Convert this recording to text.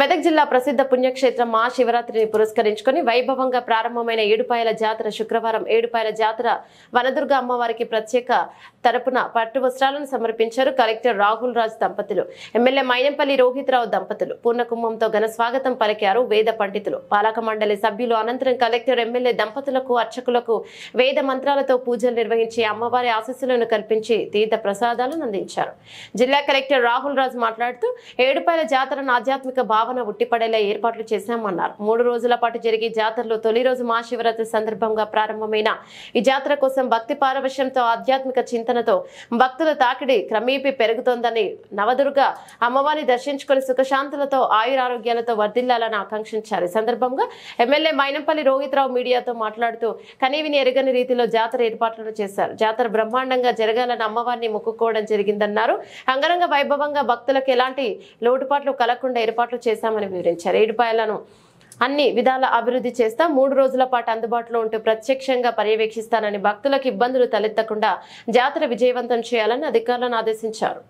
మెదక్ జిల్లా ప్రసిద్ధ పుణ్యక్షేత్రం మా శివరాత్రిని పురస్కరించుకుని వైభవంగా ప్రారంభమైన ఏడుపాయల జాతర శుక్రవారం ఏడుపాయల జాతర వనదుర్గ అమ్మవారికి ప్రత్యేక తరపున పట్టు వస్త్రాలను సమర్పించారు కలెక్టర్ రాహుల్ రాజ్ దంపతులు ఎమ్మెల్యే మైనంపల్లి రోహిత్రావు దంపతులు పూర్ణకుంభంతో ఘన స్వాగతం పలికారు వేద పండితులు పాలక మండలి సభ్యులు అనంతరం కలెక్టర్ ఎమ్మెల్యే దంపతులకు అర్చకులకు వేద మంత్రాలతో పూజలు నిర్వహించి అమ్మవారి ఆశస్సులను కల్పించి తీర్థ ప్రసాదాలను అందించారు జిల్లా కలెక్టర్ రాహుల్ రాజ్ మాట్లాడుతూ ఏడుపాయల జాతరను ఆధ్యాత్మిక భావన ఉట్టిపడేలా ఏర్పాట్లు చేశామన్నారు మూడు రోజుల పాటు జరిగే జాతరలో తొలి రోజు మహాశివరాత్రి సందర్భంగా ప్రారంభమైన ఈ జాతర కోసం భక్తి పారవశ్యంతో ఆధ్యాత్మిక చింతనతో భక్తుల తాకిడి క్రమేపీ పెరుగుతోందని నవదుర్గ అమ్మవారిని దర్శించుకుని సుఖశాంతులతో ఆయురారోగ్యాలతో వర్ధిల్లాలని ఆకాంక్షించారు ఈ సందర్భంగా ఎమ్మెల్యే మైనంపల్లి రోహిత్రావు మీడియాతో మాట్లాడుతూ కనీవిని ఎరగని రీతిలో జాతర ఏర్పాట్లను చేశారు జాతర బ్రహ్మాండంగా జరగాలని అమ్మవారిని మొక్కుకోవడం జరిగిందన్నారు అంగరంగ వైభవంగా భక్తులకు ఎలాంటి లోటుపాట్లు కలగకుండా ఏర్పాట్లు చేస్తామని చేశామని వివరించారు ఏడుపాయలను అన్ని విధాల అభివృద్ధి చేస్తా మూడు రోజుల పాటు అందుబాటులో ఉంటూ ప్రత్యక్షంగా పర్యవేక్షిస్తానని భక్తులకు ఇబ్బందులు తలెత్తకుండా జాతర విజయవంతం చేయాలని అధికారులను ఆదేశించారు